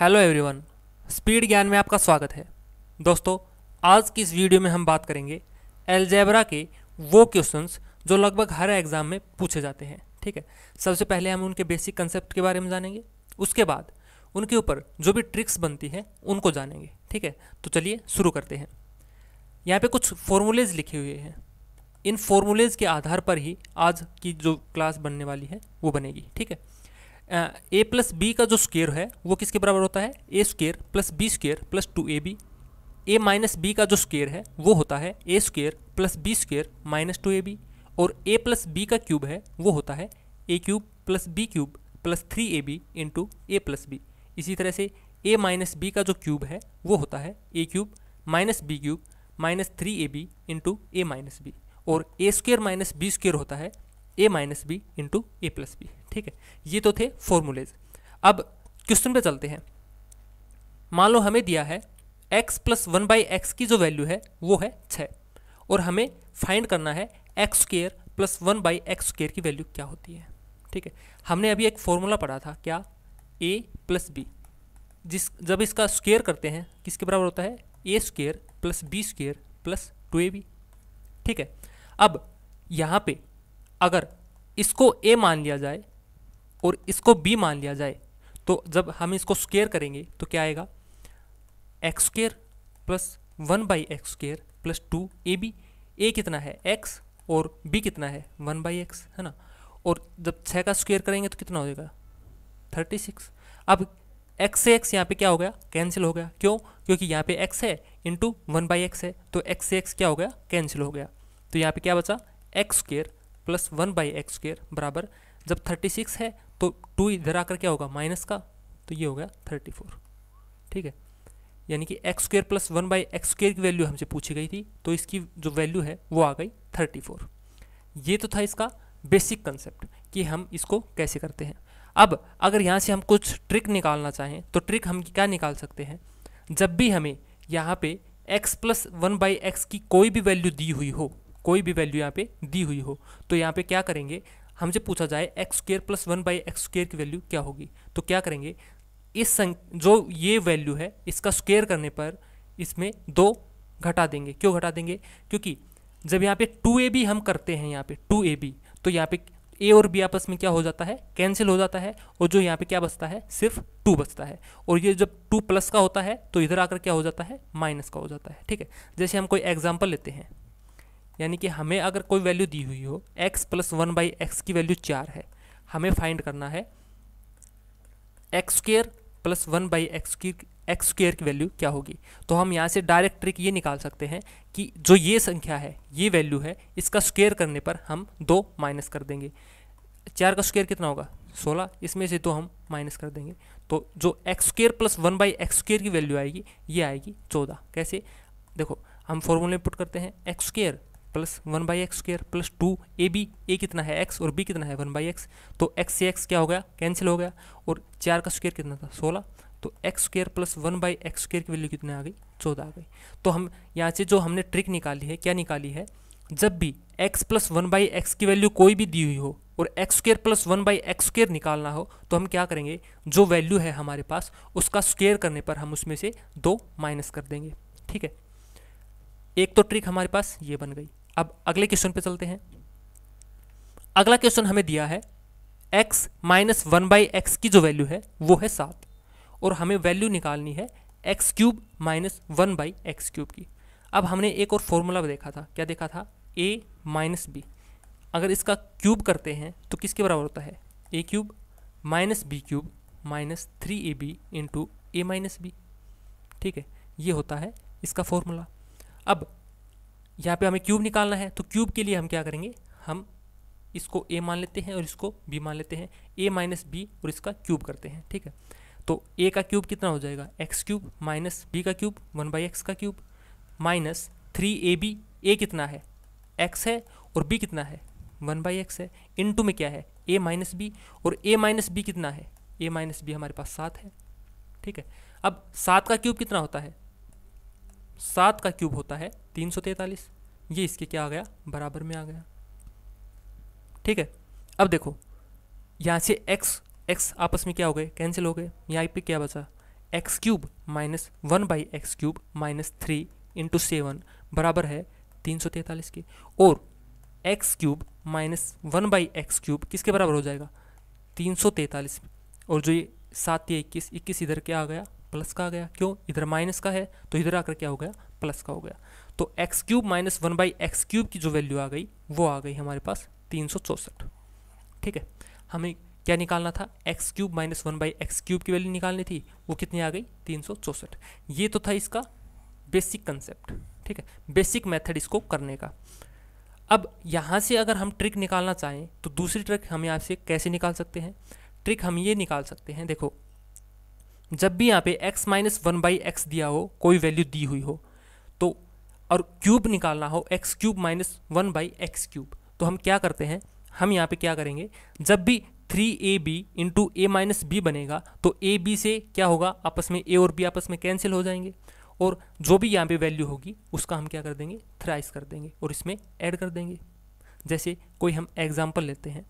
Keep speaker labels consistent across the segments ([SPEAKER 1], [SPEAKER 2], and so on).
[SPEAKER 1] hello everyone speed ज्ञान में आपका स्वागत है दोस्तों आज की इस वीडियो में हम बात करेंगे एलजेब्रा के वो क्वेश्चंस जो लगभग हर एग्ज़ाम में पूछे जाते हैं ठीक है सबसे पहले हम उनके बेसिक कंसेप्ट के बारे में जानेंगे उसके बाद उनके ऊपर जो भी ट्रिक्स बनती हैं उनको जानेंगे ठीक है तो चलिए शुरू करते हैं यहाँ पर कुछ फॉर्मूलेज लिखे हुए हैं इन फॉर्मूलेज के आधार पर ही आज की जो क्लास बनने वाली है वो बनेगी ठीक है ए प्लस बी का जो स्केयर है वो किसके बराबर होता है A square plus B square plus two A B A minus B का जो स्केयर है वो होता है A square plus B square minus two A B और ए प्लस बी का क्यूब है वो होता है ए cube plus B cube plus three A B into A plus B इसी तरह से ए माइनस बी का जो क्यूब है वो होता है ए cube minus B cube minus three A B into A minus B और A square minus B square होता है A minus B into A plus B ठीक है ये तो थे फॉर्मूलेज अब क्वेश्चन पे चलते हैं मान लो हमें दिया है x plus one by x की जो वैल्यू है वो है छः और हमें फाइंड करना है x square plus one by x square की वैल्यू क्या होती है ठीक है हमने अभी एक फॉर्मूला पढ़ा था क्या ए प्लस बी जिस जब इसका स्केयर करते हैं किसके बराबर होता है A square plus B square plus two A B ठीक है अब यहाँ पे अगर इसको ए मान लिया जाए और इसको b मान लिया जाए तो जब हम इसको स्केयर करेंगे तो क्या आएगा x square plus one by x square plus two A B A कितना है एक्स और बी कितना है वन बाई एक्स है ना और जब छः का स्क्वेयर करेंगे तो कितना हो जाएगा थर्टी सिक्स अब एक्स से एक्स यहाँ पे क्या हो गया कैंसिल हो गया क्यों क्योंकि यहाँ पे एक्स है इंटू वन बाई एक्स है तो एक्स से एक्स क्या हो गया कैंसिल हो गया तो यहाँ पे क्या बचा x square plus one by x square बराबर जब थर्टी सिक्स है तो टू इधर आकर क्या होगा माइनस का तो ये हो गया थर्टी फोर ठीक है यानी कि x square plus one by x square की वैल्यू हमसे पूछी गई थी तो इसकी जो वैल्यू है वो आ गई थर्टी फोर ये तो था इसका बेसिक कंसेप्ट कि हम इसको कैसे करते हैं अब अगर यहाँ से हम कुछ ट्रिक निकालना चाहें तो ट्रिक हम क्या निकाल सकते हैं जब भी हमें यहाँ पे x plus one by x की कोई भी वैल्यू दी हुई हो कोई भी वैल्यू यहाँ पे दी हुई हो तो यहाँ पे क्या करेंगे हमसे पूछा जाए x square plus one by x square की वैल्यू क्या होगी तो क्या करेंगे इस संग जो ये वैल्यू है इसका स्क्वेयर करने पर इसमें दो घटा देंगे क्यों घटा देंगे क्योंकि जब यहाँ पे टू ए बी हम करते हैं यहाँ पे टू ए बी तो यहाँ पे ए और बी आपस में क्या हो जाता है कैंसिल हो जाता है और जो यहाँ पे क्या बचता है सिर्फ टू बचता है और ये जब टू प्लस का होता है तो इधर आकर क्या हो जाता है माइनस का हो जाता है ठीक है जैसे हम कोई एग्जाम्पल लेते हैं यानी कि हमें अगर कोई वैल्यू दी हुई हो x plus one by x की वैल्यू चार है हमें फाइंड करना है x square plus one by x की एक्स स्क्र की वैल्यू क्या होगी तो हम यहाँ से डायरेक्ट ट्रिक ये निकाल सकते हैं कि जो ये संख्या है ये वैल्यू है इसका स्क्वेयर करने पर हम दो माइनस कर देंगे चार का स्क्वेयर कितना होगा सोलह इसमें से तो हम माइनस कर देंगे तो जो x square plus one by x square की वैल्यू आएगी ये आएगी चौदह कैसे देखो हम फॉर्मूले में पुट करते हैं x square plus one by x square plus two A B A कितना है एक्स और बी कितना है वन बाई एक्स तो एक्स से एक्स क्या हो गया कैंसिल हो गया और चार का स्क्वेयर कितना था सोलह तो x square plus one by x square की वैल्यू कितनी आ गई चौदह आ गई तो हम यहाँ से जो हमने ट्रिक निकाली है क्या निकाली है जब भी x plus one by x की वैल्यू कोई भी दी हुई हो और x square plus one by x square निकालना हो तो हम क्या करेंगे जो वैल्यू है हमारे पास उसका स्क्वेयर करने पर हम उसमें से दो माइनस कर देंगे ठीक है एक तो ट्रिक हमारे पास ये बन गई अब अगले क्वेश्चन पे चलते हैं अगला क्वेश्चन हमें दिया है x minus one by x की जो वैल्यू है वो है सात और हमें वैल्यू निकालनी है x cube minus one by x cube की अब हमने एक और फॉर्मूला देखा था क्या देखा था ए माइनस बी अगर इसका क्यूब करते हैं तो किसके बराबर होता है ए cube minus B cube minus three A B into A minus B ठीक है ये होता है इसका फॉर्मूला अब यहाँ पे हमें क्यूब निकालना है तो क्यूब के लिए हम क्या करेंगे हम इसको ए मान लेते हैं और इसको बी मान लेते हैं ए माइनस बी और इसका क्यूब करते हैं ठीक है तो ए का क्यूब कितना हो जाएगा एक्स क्यूब माइनस बी का क्यूब वन बाई एक्स का cube minus three A B A कितना है एक्स है और बी कितना है वन बाई एक्स है इन टू में क्या है ए माइनस बी और ए माइनस बी कितना है ए माइनस बी हमारे पास सात है ठीक है अब सात का क्यूब कितना होता है सात का क्यूब होता है तीन सौ तैंतालीस ये इसके क्या आ गया बराबर में आ गया ठीक है अब देखो यहाँ से x x आपस में क्या हो गए कैंसिल हो गए यहाँ पे क्या बचा x cube minus one by x cube minus three into seven बराबर है तीन सौ तैंतालीस के और x cube minus one by x cube किसके बराबर हो जाएगा तीन सौ तैंतालीस और जो ये सात या इक्कीस इक्कीस इधर क्या आ गया प्लस का आ गया क्यों इधर माइनस का है तो इधर आकर क्या हो गया प्लस का हो गया तो x cube minus one by x cube की जो वैल्यू आ गई वो आ गई हमारे पास तीन सौ चौंसठ ठीक है हमें क्या निकालना था x cube minus one by x cube की वैल्यू निकालनी थी वो कितनी आ गई तीन सौ चौंसठ ये तो था इसका बेसिक कंसेप्ट ठीक है बेसिक मेथड इसको करने का अब यहाँ से अगर हम ट्रिक निकालना चाहें तो दूसरी ट्रिक हम यहाँ से कैसे निकाल सकते हैं ट्रिक हम ये निकाल सकते हैं देखो जब भी यहाँ पे x minus one by x दिया हो कोई वैल्यू दी हुई हो तो और क्यूब निकालना हो x cube minus one by x cube तो हम क्या करते हैं हम यहाँ पे क्या करेंगे जब भी three A B into A minus b बनेगा तो ए बी से क्या होगा आपस में ए और बी आपस में कैंसिल हो जाएंगे और जो भी यहाँ पे वैल्यू होगी उसका हम क्या कर देंगे थ्राइस कर देंगे और इसमें ऐड कर देंगे जैसे कोई हम एग्जाम्पल लेते हैं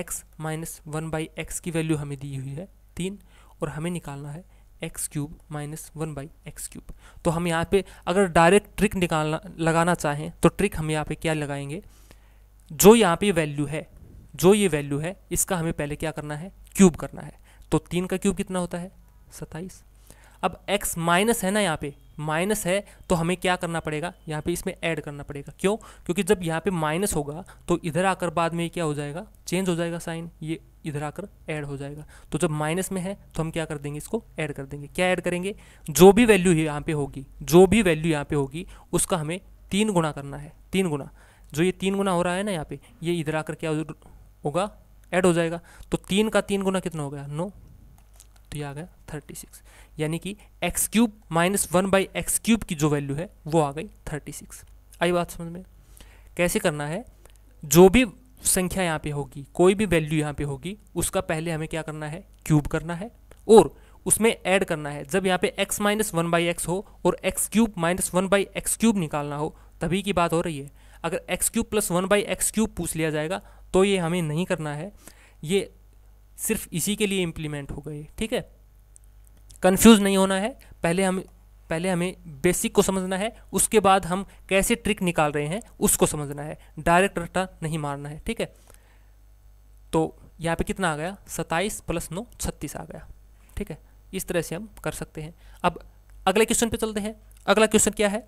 [SPEAKER 1] x minus one by x की वैल्यू हमें दी हुई है तीन और हमें निकालना है x cube minus one by x cube तो हम यहाँ पे अगर डायरेक्ट ट्रिक निकालना लगाना चाहें तो ट्रिक हम यहाँ पे क्या लगाएंगे जो यहाँ पे वैल्यू है जो ये वैल्यू है इसका हमें पहले क्या करना है क्यूब करना है तो तीन का क्यूब कितना होता है सत्ताईस अब एक्स माइनस है ना यहाँ पे माइनस है तो हमें क्या करना पड़ेगा यहाँ पे इसमें ऐड करना पड़ेगा क्यों क्योंकि जब यहाँ पे माइनस होगा तो इधर आकर बाद में क्या हो जाएगा चेंज हो जाएगा साइन ये इधर आकर ऐड हो जाएगा तो जब माइनस में है तो हम क्या कर देंगे इसको ऐड कर देंगे क्या ऐड करेंगे जो भी वैल्यू यहाँ पर होगी जो भी वैल्यू यहाँ पे होगी उसका हमें तीन गुना करना है तीन गुना जो ये तीन गुना हो रहा है ना यहाँ पे ये इधर आकर क्या होगा ऐड हो जाएगा तो तीन का तीन गुना कितना हो गया नो तो ये आ गया थर्टी सिक्स यानी कि x cube minus one by x cube की जो वैल्यू है वो आ गई थर्टी सिक्स आई बात समझ में कैसे करना है जो भी संख्या यहाँ पे होगी कोई भी वैल्यू यहाँ पे होगी उसका पहले हमें क्या करना है क्यूब करना है और उसमें ऐड करना है जब यहाँ पे x minus one by x हो और x cube minus one by x cube निकालना हो तभी की बात हो रही है अगर x cube plus one by x cube पूछ लिया जाएगा तो ये हमें नहीं करना है ये सिर्फ इसी के लिए इम्प्लीमेंट होगा ये ठीक है कन्फ्यूज नहीं होना है पहले हम पहले हमें बेसिक को समझना है उसके बाद हम कैसे ट्रिक निकाल रहे हैं उसको समझना है डायरेक्ट रट्टा नहीं मारना है ठीक है तो यहाँ पे कितना आ गया सत्ताईस प्लस नौ छत्तीस आ गया ठीक है इस तरह से हम कर सकते हैं अब अगले क्वेश्चन पे चलते हैं अगला क्वेश्चन क्या है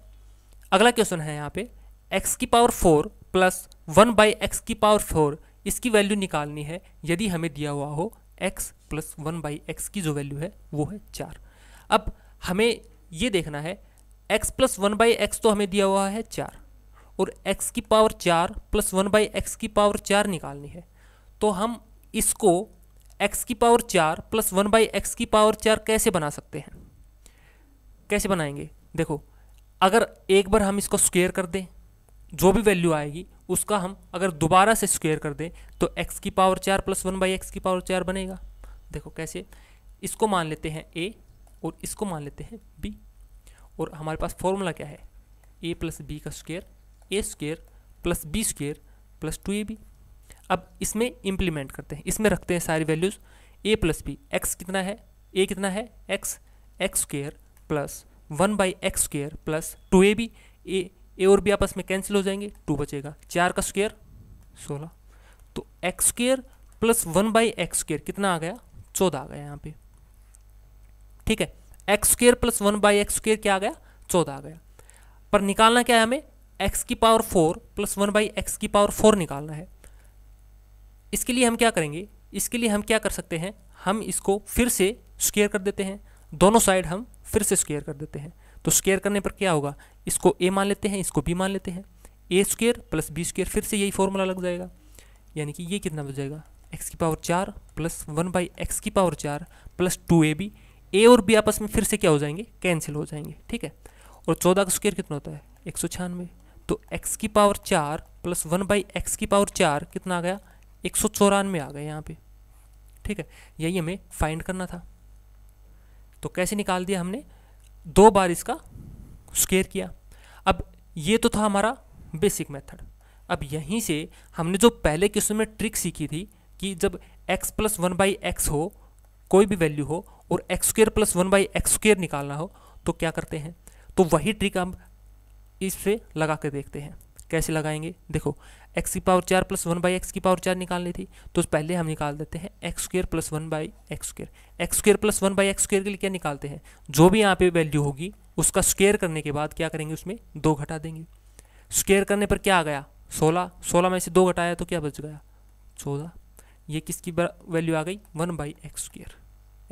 [SPEAKER 1] अगला क्वेश्चन है यहाँ पे एक्स की power four plus one by x की पावर फोर इसकी वैल्यू निकालनी है यदि हमें दिया हुआ हो x plus one by x की जो वैल्यू है वो है चार अब हमें ये देखना है x plus one by x तो हमें दिया हुआ है चार और x की पावर चार प्लस वन बाई एक्स की पावर चार निकालनी है तो हम इसको x की पावर चार प्लस वन बाई एक्स की पावर चार कैसे बना सकते हैं कैसे बनाएंगे देखो अगर एक बार हम इसको स्क्वेयर कर दें जो भी वैल्यू आएगी उसका हम अगर दोबारा से स्क्वेयर कर दें तो एक्स की पावर चार प्लस वन बाई एक्स की पावर चार बनेगा देखो कैसे इसको मान लेते हैं ए और इसको मान लेते हैं बी और हमारे पास फॉर्मूला क्या है ए प्लस बी का square a square plus b square plus two A b अब इसमें इम्प्लीमेंट करते हैं इसमें रखते हैं सारी values a plus b x कितना है ए कितना है x x square plus one by x square plus two A B a a और बी आपस में कैंसिल हो जाएंगे टू बचेगा चार का स्क्वेयर सोलह तो x square plus one by x square कितना आ गया चौदह आ गया यहाँ पे ठीक है x square plus one by x square क्या आ गया चौदह आ गया पर निकालना क्या है हमें एक्स की power four plus one by x की पावर फोर निकालना है इसके लिए हम क्या करेंगे इसके लिए हम क्या कर सकते हैं हम इसको फिर से स्क्यर कर देते हैं दोनों साइड हम फिर से स्क्यर कर देते हैं तो स्केयर करने पर क्या होगा इसको ए मान लेते हैं इसको बी मान लेते हैं a square plus B square फिर से यही फॉर्मूला लग जाएगा यानी कि ये कितना बच जाएगा एक्स की पावर चार प्लस वन बाई एक्स की पावर चार plus two A B a और बी आपस में फिर से क्या हो जाएंगे कैंसिल हो जाएंगे ठीक है और चौदह का स्क्वेयर कितना होता है एक सौ छियानवे तो एक्स की पावर चार प्लस वन बाई एक्स की पावर चार कितना आ गया एक सौ चौरानवे आ गया यहाँ पे ठीक है यही हमें फाइंड करना था तो कैसे निकाल दिया हमने दो बार इसका स्केयर किया अब ये तो था हमारा बेसिक मेथड अब यहीं से हमने जो पहले क्वेश्चन में ट्रिक सीखी थी कि जब x plus one by x हो कोई भी वैल्यू हो और x square plus one by x square निकालना हो तो क्या करते हैं तो वही ट्रिक हम इस लगा के देखते हैं कैसे लगाएंगे देखो एक्स की पावर चार प्लस वन बाई एक्स की पावर चार निकालनी थी तो पहले हम निकाल देते हैं x square plus one by x square x square plus one by x square के लिए क्या निकालते हैं जो भी यहाँ पे वैल्यू होगी उसका स्क्वेयर करने के बाद क्या करेंगे उसमें दो घटा देंगे स्क्वेयर करने पर क्या आ गया सोलह सोलह में से दो घटाया तो क्या बच गया चौदह ये किसकी वैल्यू आ गई one by x square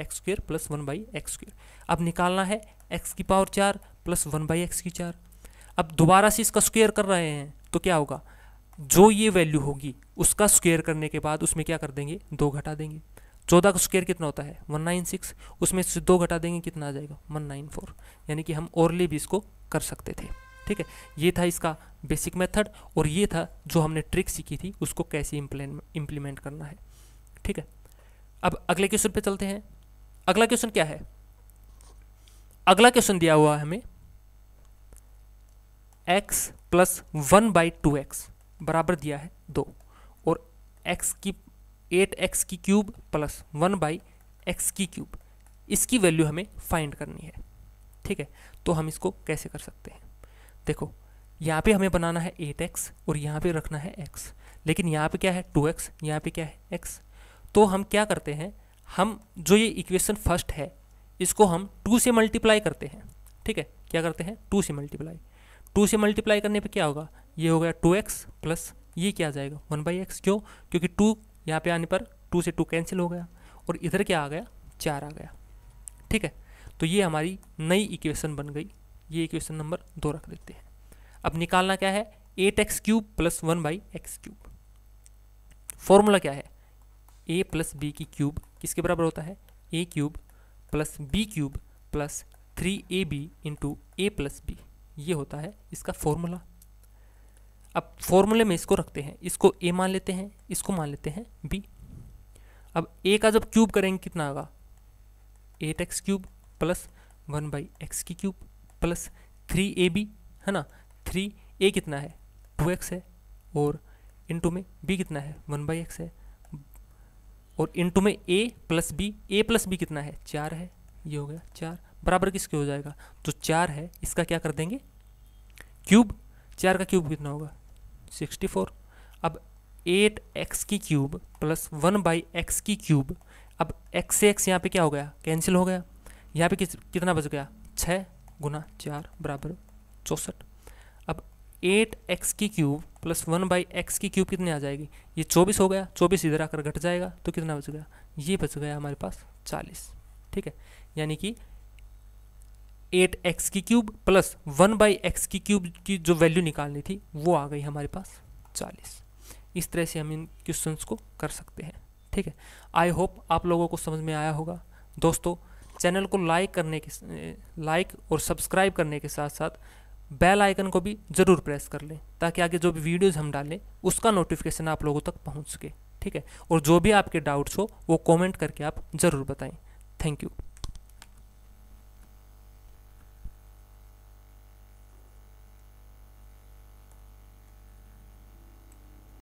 [SPEAKER 1] x square plus one by x square अब निकालना है एक्स की पावर चार प्लस वन बाई एक्स की चार अब दोबारा से इसका स्क्वेयर कर रहे हैं तो क्या होगा जो ये वैल्यू होगी उसका स्क्वेयर करने के बाद उसमें क्या कर देंगे दो घटा देंगे चौदह का स्क्वेयर कितना होता है वन नाइन सिक्स उसमें से दो घटा देंगे कितना आ जाएगा वन नाइन फोर यानी कि हम ओरली भी इसको कर सकते थे ठीक है ये था इसका बेसिक मेथड और ये था जो हमने ट्रिक सीखी थी उसको कैसे इम्प्लीमेंट करना है ठीक है अब अगले क्वेश्चन पे चलते हैं अगला क्वेश्चन क्या है अगला क्वेश्चन दिया हुआ है हमें x plus one by two x बराबर दिया है दो और एक्स की एट एक्स की cube plus one by x की क्यूब इसकी वैल्यू हमें फाइंड करनी है ठीक है तो हम इसको कैसे कर सकते हैं देखो यहाँ पे हमें बनाना है एट एक्स और यहाँ पे रखना है एक्स लेकिन यहाँ पे क्या है टू एक्स यहाँ पर क्या है एक्स तो हम क्या करते हैं हम जो ये इक्वेशन फर्स्ट है इसको हम टू से मल्टीप्लाई करते हैं ठीक है क्या करते हैं टू से मल्टीप्लाई टू से मल्टीप्लाई करने पे क्या होगा ये हो गया टू एक्स प्लस ये क्या आ जाएगा वन बाई एक्स क्यों क्योंकि टू यहाँ पे आने पर टू से टू कैंसिल हो गया और इधर क्या आ गया चार आ गया ठीक है तो ये हमारी नई इक्वेशन बन गई ये इक्वेशन नंबर दो रख देते हैं अब निकालना क्या है eight x cube plus one by x cube formula क्या है ए प्लस बी की क्यूब किसके बराबर होता है ए cube plus B cube plus three A B into A plus b ये होता है इसका फॉर्मूला अब फॉर्मूले में इसको रखते हैं इसको ए मान लेते हैं इसको मान लेते हैं बी अब ए का जब क्यूब करेंगे कितना आएगा eight x cube plus one by x की क्यूब प्लस थ्री ए बी है ना थ्री ए कितना है टू एक्स है और इंटू में बी कितना है वन बाई एक्स है और इंटू में a plus b a plus b कितना है चार है ये हो गया चार बराबर किसके हो जाएगा तो चार है इसका क्या कर देंगे क्यूब चार का क्यूब कितना होगा सिक्सटी फोर अब एट एक्स की cube plus one by x की क्यूब अब एक्स से एक्स यहाँ पे क्या हो गया कैंसिल हो गया यहाँ पे किस कितना बच गया छः गुना चार बराबर चौंसठ अब एट एक्स की cube plus one by x की क्यूब कितनी आ जाएगी ये चौबीस हो गया चौबीस इधर आकर घट जाएगा तो कितना बच गया ये बच गया हमारे पास चालीस ठीक है यानी कि एट एक्स की cube plus one by x की क्यूब की जो वैल्यू निकालनी थी वो आ गई हमारे पास चालीस इस तरह से हम इन क्वेश्चंस को कर सकते हैं ठीक है आई होप आप लोगों को समझ में आया होगा दोस्तों चैनल को लाइक करने के लाइक और सब्सक्राइब करने के साथ साथ बेल आइकन को भी ज़रूर प्रेस कर लें ताकि आगे जो भी वीडियोज़ हम डालें उसका नोटिफिकेशन आप लोगों तक पहुँच सके ठीक है और जो भी आपके डाउट्स हो वो कॉमेंट करके आप ज़रूर बताएँ थैंक यू